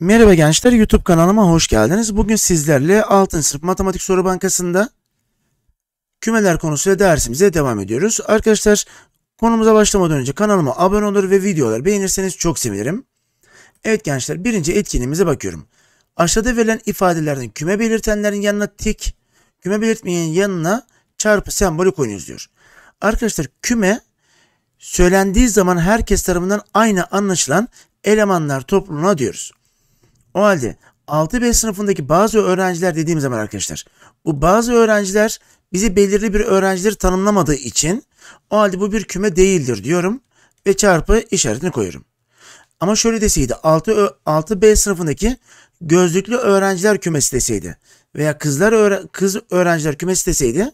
Merhaba gençler YouTube kanalıma hoş geldiniz. Bugün sizlerle 6. sınıf matematik soru bankasında kümeler konusuyla dersimize devam ediyoruz. Arkadaşlar konumuza başlamadan önce kanalıma abone olur ve videoları beğenirseniz çok sevinirim. Evet gençler birinci etkinliğimize bakıyorum. Aşağıda verilen ifadelerden küme belirtenlerin yanına tik, küme belirtmeyenin yanına çarpı sembolü koyunuz diyor. Arkadaşlar küme söylendiği zaman herkes tarafından aynı anlaşılan elemanlar topluluğuna diyoruz. O halde 6B sınıfındaki bazı öğrenciler dediğim zaman arkadaşlar bu bazı öğrenciler bizi belirli bir öğrencileri tanımlamadığı için o halde bu bir küme değildir diyorum ve çarpı işaretini koyuyorum. Ama şöyle deseydi 6 6B sınıfındaki gözlüklü öğrenciler kümesi deseydi veya kızlar öğre, kız öğrenciler kümesi deseydi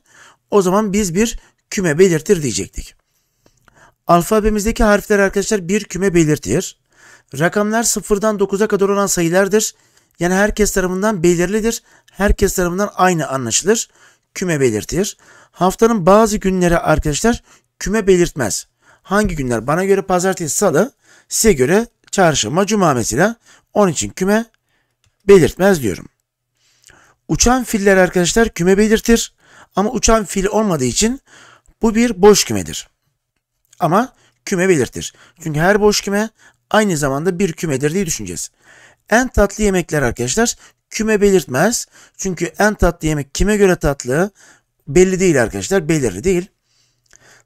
o zaman biz bir küme belirtir diyecektik. Alfabemizdeki harfler arkadaşlar bir küme belirtir. Rakamlar sıfırdan 9'a kadar olan sayılardır. Yani herkes tarafından belirlidir. Herkes tarafından aynı anlaşılır. Küme belirtir. Haftanın bazı günleri arkadaşlar küme belirtmez. Hangi günler? Bana göre pazartesi, salı, size göre çarşamba, cuma mesela. Onun için küme belirtmez diyorum. Uçan filler arkadaşlar küme belirtir. Ama uçan fil olmadığı için bu bir boş kümedir. Ama küme belirtir. Çünkü her boş küme aynı zamanda bir kümedir diye düşüneceğiz. En tatlı yemekler arkadaşlar küme belirtmez. Çünkü en tatlı yemek kime göre tatlı belli değil arkadaşlar. Belirli değil.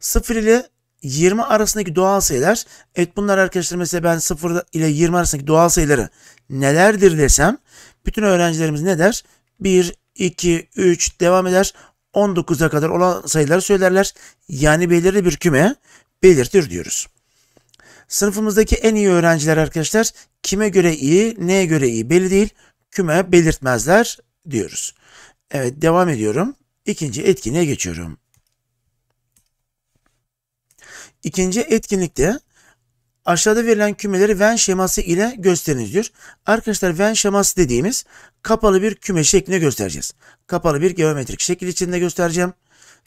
0 ile 20 arasındaki doğal sayılar. Evet bunlar arkadaşlar mesela ben 0 ile 20 arasındaki doğal sayıları nelerdir desem bütün öğrencilerimiz ne der? 1, 2, 3 devam eder. 19'a kadar olan sayıları söylerler. Yani belirli bir küme belirtir diyoruz. Sınıfımızdaki en iyi öğrenciler arkadaşlar kime göre iyi, neye göre iyi belli değil. Küme belirtmezler diyoruz. Evet devam ediyorum. İkinci etkinliğe geçiyorum. İkinci etkinlikte aşağıda verilen kümeleri Venn şeması ile gösteriniz diyor. Arkadaşlar Venn şeması dediğimiz kapalı bir küme şeklinde göstereceğiz. Kapalı bir geometrik şekil içinde göstereceğim.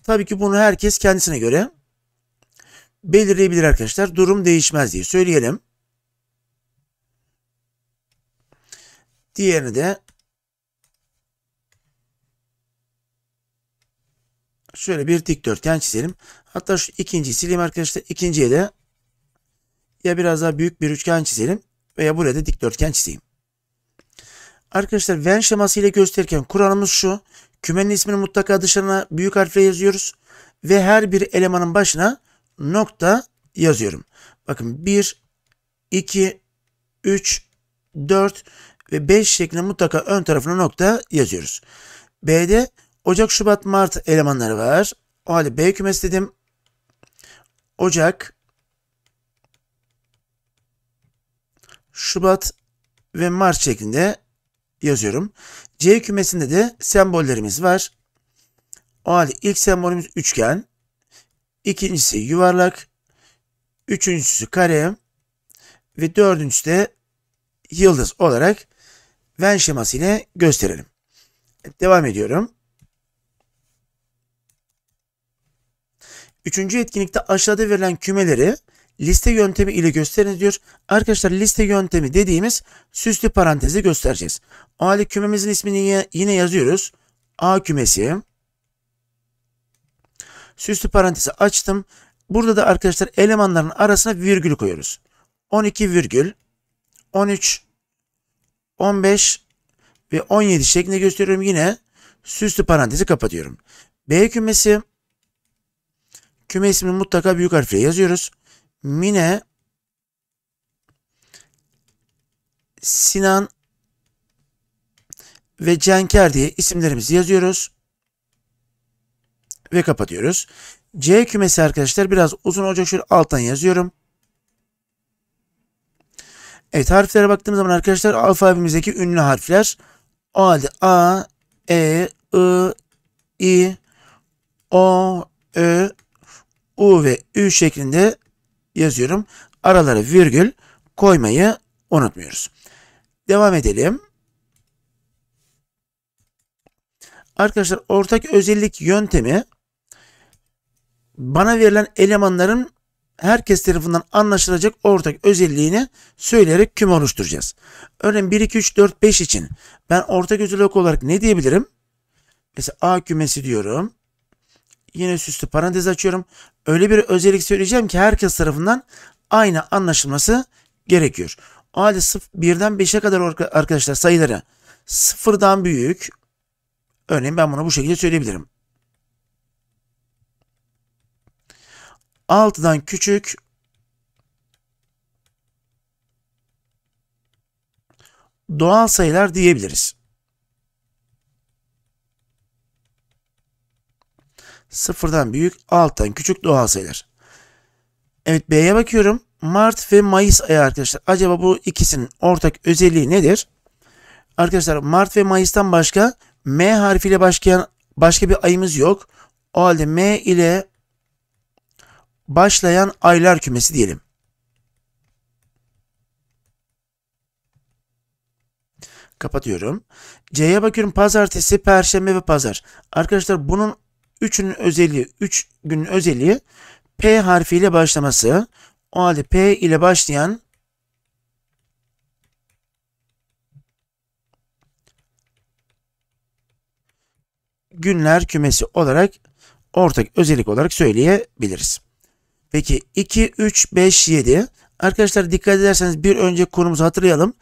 Tabii ki bunu herkes kendisine göre belirleyebilir arkadaşlar. Durum değişmez diye söyleyelim. Diğerini de şöyle bir dikdörtgen çizelim. Hatta şu ikinciyi sileyim arkadaşlar. İkinciye de ya biraz daha büyük bir üçgen çizelim veya buraya da dikdörtgen çizeyim. Arkadaşlar Venn şeması ile gösterirken kuralımız şu. Kümenin ismini mutlaka dışına büyük harfle yazıyoruz. Ve her bir elemanın başına nokta yazıyorum. Bakın 1, 2, 3, 4 ve 5 şeklinde mutlaka ön tarafına nokta yazıyoruz. B'de Ocak, Şubat, Mart elemanları var. O halde B kümesi dedim. Ocak, Şubat ve Mart şeklinde yazıyorum. C kümesinde de sembollerimiz var. O halde ilk sembolümüz üçgen ikincisi yuvarlak, üçüncüsü kare ve dördüncüsü de yıldız olarak Venn şeması ile gösterelim. Devam ediyorum. Üçüncü etkinlikte aşağıda verilen kümeleri liste yöntemi ile gösterin diyor. Arkadaşlar liste yöntemi dediğimiz süslü parantezi göstereceğiz. O halde kümemizin ismini yine yazıyoruz. A kümesi Süslü parantezi açtım. Burada da arkadaşlar elemanların arasına virgül koyuyoruz. 12 virgül 13 15 ve 17 şeklinde gösteriyorum. Yine süslü parantezi kapatıyorum. B kümesi küme ismini mutlaka büyük harfle yazıyoruz. Mine Sinan ve Cenker diye isimlerimizi yazıyoruz ve kapatıyoruz. C kümesi arkadaşlar biraz uzun olacak. Şöyle alttan yazıyorum. Evet harflere baktığımız zaman arkadaşlar alfabemizdeki ünlü harfler o halde A, E, I, I, O, Ö, U ve Ü şeklinde yazıyorum. Aralara virgül koymayı unutmuyoruz. Devam edelim. Arkadaşlar ortak özellik yöntemi bana verilen elemanların herkes tarafından anlaşılacak ortak özelliğini söyleyerek küme oluşturacağız. Örneğin 1, 2, 3, 4, 5 için ben ortak özellik olarak ne diyebilirim? Mesela A kümesi diyorum. Yine süslü parantez açıyorum. Öyle bir özellik söyleyeceğim ki herkes tarafından aynı anlaşılması gerekiyor. O halde 1'den 5'e kadar arkadaşlar sayıları sıfırdan büyük. Örneğin ben bunu bu şekilde söyleyebilirim. 6'dan küçük doğal sayılar diyebiliriz. 0'dan büyük, 6'dan küçük doğal sayılar. Evet B'ye bakıyorum. Mart ve Mayıs ayı arkadaşlar. Acaba bu ikisinin ortak özelliği nedir? Arkadaşlar Mart ve Mayıs'tan başka M harfiyle başlayan başka bir ayımız yok. O halde M ile başlayan aylar kümesi diyelim. Kapatıyorum. C'ye bakıyorum pazartesi, perşembe ve pazar. Arkadaşlar bunun üçünün özelliği, üç günün özelliği P harfiyle başlaması. O halde P ile başlayan günler kümesi olarak ortak özellik olarak söyleyebiliriz. Peki 2, 3, 5, 7. Arkadaşlar dikkat ederseniz bir önceki konumuzu hatırlayalım.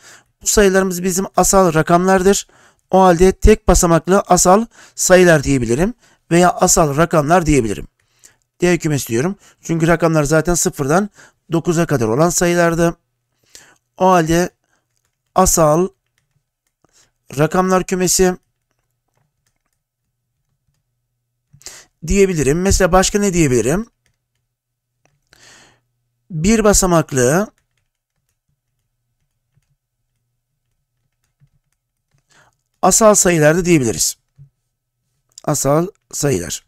Bu sayılarımız bizim asal rakamlardır. O halde tek basamaklı asal sayılar diyebilirim veya asal rakamlar diyebilirim. D kümesi diyorum. Çünkü rakamlar zaten 0'dan 9'a kadar olan sayılardı. O halde asal rakamlar kümesi diyebilirim. Mesela başka ne diyebilirim? bir basamaklı asal sayılar da diyebiliriz. Asal sayılar.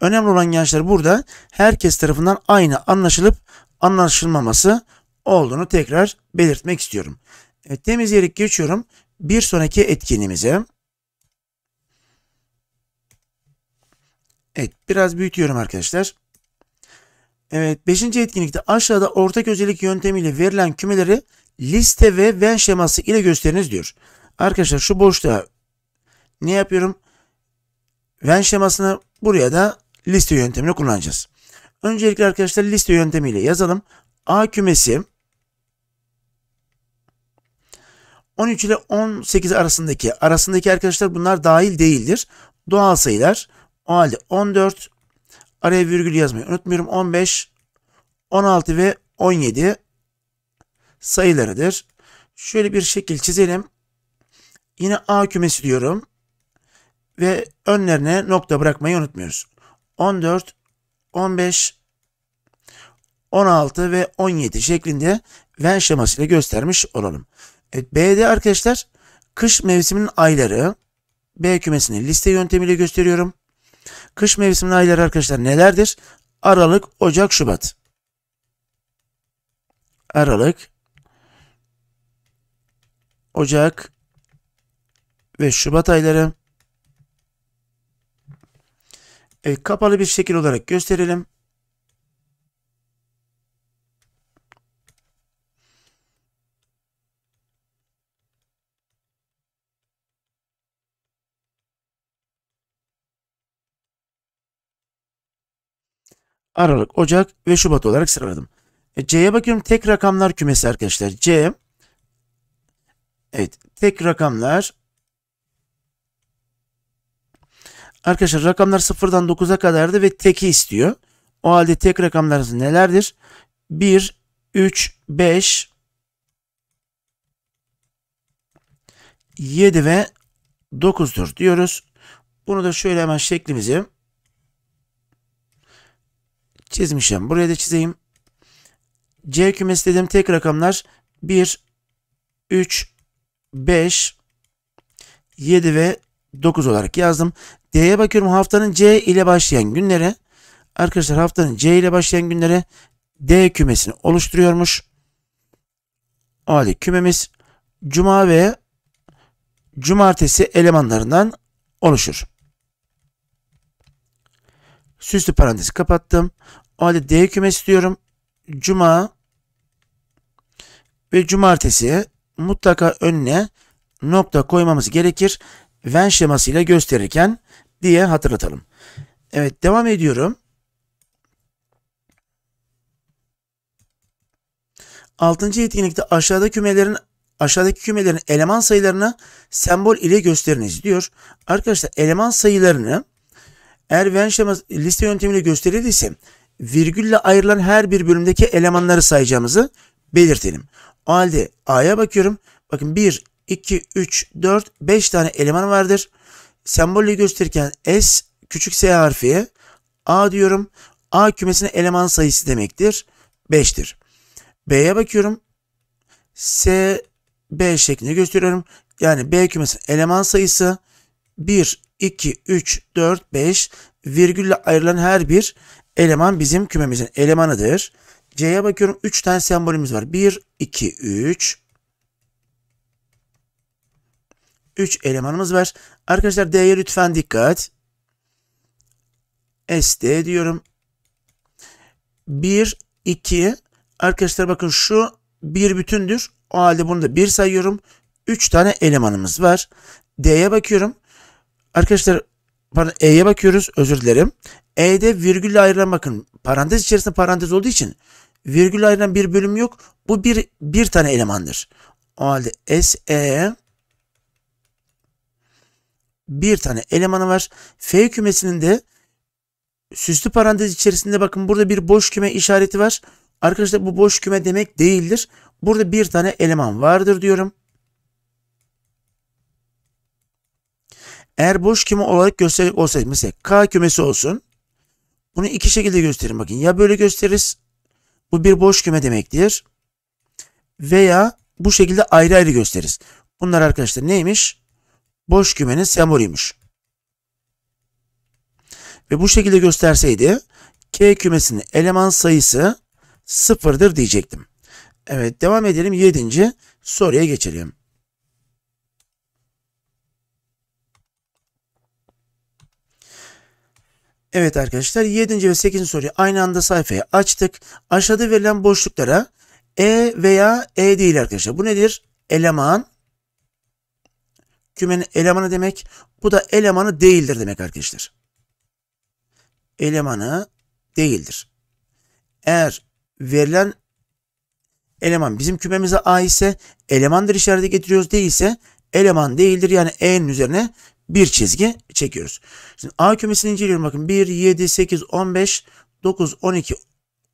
Önemli olan gençler burada herkes tarafından aynı anlaşılıp anlaşılmaması olduğunu tekrar belirtmek istiyorum. Evet, temizleyerek geçiyorum. Bir sonraki etkinliğimize. Evet biraz büyütüyorum arkadaşlar. Evet 5. etkinlikte aşağıda ortak özellik yöntemiyle verilen kümeleri liste ve Venn şeması ile gösteriniz diyor. Arkadaşlar şu boşluğa ne yapıyorum? Venn şemasını buraya da liste yöntemini kullanacağız. Öncelikle arkadaşlar liste yöntemiyle yazalım. A kümesi 13 ile 18 arasındaki arasındaki arkadaşlar bunlar dahil değildir. Doğal sayılar. O halde 14, Araya virgül yazmayı unutmuyorum. 15, 16 ve 17 sayılarıdır. Şöyle bir şekil çizelim. Yine A kümesi diyorum. Ve önlerine nokta bırakmayı unutmuyoruz. 14, 15, 16 ve 17 şeklinde Venn şemasıyla göstermiş olalım. Evet, B'de arkadaşlar kış mevsiminin ayları B kümesini liste yöntemiyle gösteriyorum. Kış mevsiminin ayları arkadaşlar nelerdir? Aralık, Ocak, Şubat. Aralık, Ocak ve Şubat ayları e, kapalı bir şekil olarak gösterelim. Aralık, Ocak ve Şubat olarak sıraladım. E, C'ye bakıyorum tek rakamlar kümesi arkadaşlar. C Evet, tek rakamlar Arkadaşlar rakamlar 0'dan 9'a kadardı ve teki istiyor. O halde tek rakamlar nelerdir? 1, 3, 5, 7 ve 9'dur diyoruz. Bunu da şöyle hemen şeklimizi çizmişim. Buraya da çizeyim. C kümesi dediğim tek rakamlar 1, 3, 5, 7 ve 9 olarak yazdım. D'ye bakıyorum haftanın C ile başlayan günlere. Arkadaşlar haftanın C ile başlayan günlere D kümesini oluşturuyormuş. O halde kümemiz cuma ve cumartesi elemanlarından oluşur. Süslü parantezi kapattım. O halde D kümesi diyorum. Cuma ve cumartesi mutlaka önüne nokta koymamız gerekir. Venn şemasıyla gösterirken diye hatırlatalım. Evet devam ediyorum. Altıncı yetkinlikte aşağıdaki kümelerin aşağıdaki kümelerin eleman sayılarını sembol ile gösteriniz diyor. Arkadaşlar eleman sayılarını eğer Wernstein'a liste yöntemiyle gösterildiyse virgülle ayrılan her bir bölümdeki elemanları sayacağımızı belirtelim. O halde A'ya bakıyorum. Bakın 1, 2, 3, 4, 5 tane eleman vardır. Sembolle gösterirken S küçük S harfiye A diyorum. A kümesine eleman sayısı demektir. 5'tir. B'ye bakıyorum. S, B şeklinde gösteriyorum. Yani B kümesinin eleman sayısı 1, 2, 3, 4, 5 virgülle ayrılan her bir eleman bizim kümemizin elemanıdır. C'ye bakıyorum 3 tane sembolümüz var. 1, 2, 3. 3 elemanımız var. Arkadaşlar D'ye lütfen dikkat. SD diyorum. 1, 2. Arkadaşlar bakın şu bir bütündür. O halde bunu da 1 sayıyorum. 3 tane elemanımız var. D'ye bakıyorum. Arkadaşlar pardon E'ye bakıyoruz özür dilerim. E'de virgülle ayrılan bakın parantez içerisinde parantez olduğu için virgülle ayrılan bir bölüm yok. Bu bir bir tane elemandır. O halde SE bir tane elemanı var. F kümesinin de süslü parantez içerisinde bakın burada bir boş küme işareti var. Arkadaşlar bu boş küme demek değildir. Burada bir tane eleman vardır diyorum. Eğer boş küme olarak gösterecek olsaydı mesela K kümesi olsun. Bunu iki şekilde gösterin bakın. Ya böyle gösteririz. Bu bir boş küme demektir. Veya bu şekilde ayrı ayrı gösteririz. Bunlar arkadaşlar neymiş? Boş kümenin sembolüymüş. Ve bu şekilde gösterseydi K kümesinin eleman sayısı sıfırdır diyecektim. Evet devam edelim. Yedinci soruya geçelim. Evet arkadaşlar 7. ve 8. soruyu aynı anda sayfaya açtık. Aşağıda verilen boşluklara E veya E değil arkadaşlar. Bu nedir? Eleman. Kümenin elemanı demek. Bu da elemanı değildir demek arkadaşlar. Elemanı değildir. Eğer verilen eleman bizim kümemize A ise elemandır işareti getiriyoruz değilse eleman değildir. Yani E'nin üzerine bir çizgi çekiyoruz. Şimdi A kümesini inceliyorum bakın 1, 7, 8, 15, 9, 12,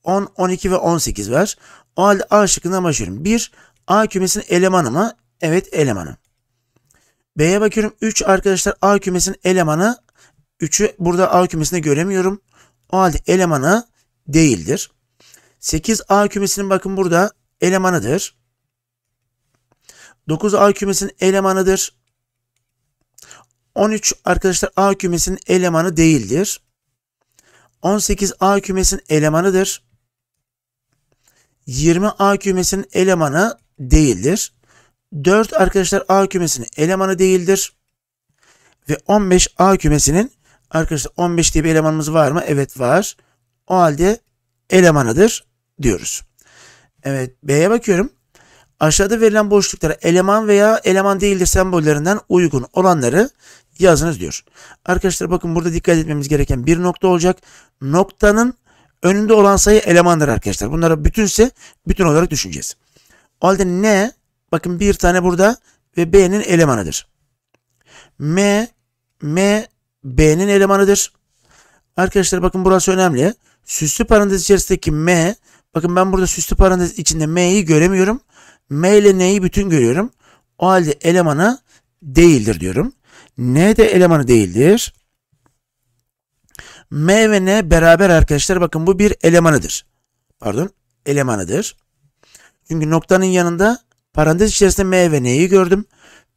10, 12 ve 18 var. O halde A şıkkından başlıyorum. 1, A kümesinin elemanı mı? Evet elemanı. B'ye bakıyorum 3 arkadaşlar A kümesinin elemanı 3'ü burada A kümesinde göremiyorum. O halde elemanı değildir. 8A kümesinin bakın burada elemanıdır. 9A kümesinin elemanıdır. 13 arkadaşlar A kümesinin elemanı değildir. 18 A kümesinin elemanıdır. 20 A kümesinin elemanı değildir. 4 arkadaşlar A kümesinin elemanı değildir. Ve 15 A kümesinin arkadaşlar 15 diye bir elemanımız var mı? Evet var. O halde elemanıdır diyoruz. Evet B'ye bakıyorum. Aşağıda verilen boşluklara eleman veya eleman değildir sembollerinden uygun olanları yazınız diyor. Arkadaşlar bakın burada dikkat etmemiz gereken bir nokta olacak. Noktanın önünde olan sayı elemandır arkadaşlar. Bunlara bütünse bütün olarak düşüneceğiz. O halde ne? bakın bir tane burada ve B'nin elemanıdır. M, M B'nin elemanıdır. Arkadaşlar bakın burası önemli. Süslü parantez içerisindeki M, bakın ben burada süslü parantez içinde M'yi göremiyorum. M ile N'yi bütün görüyorum. O halde elemanı değildir diyorum. N de elemanı değildir. M ve N beraber arkadaşlar bakın bu bir elemanıdır. Pardon elemanıdır. Çünkü noktanın yanında parantez içerisinde M ve N'yi gördüm.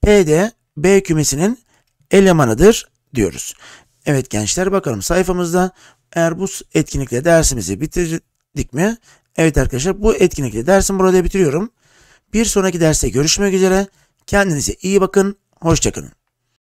P de B kümesinin elemanıdır diyoruz. Evet gençler bakalım sayfamızda eğer bu etkinlikle dersimizi bitirdik mi? Evet arkadaşlar bu etkinlikle dersim burada bitiriyorum. Bir sonraki derste görüşmek üzere. Kendinize iyi bakın. Hoşçakalın.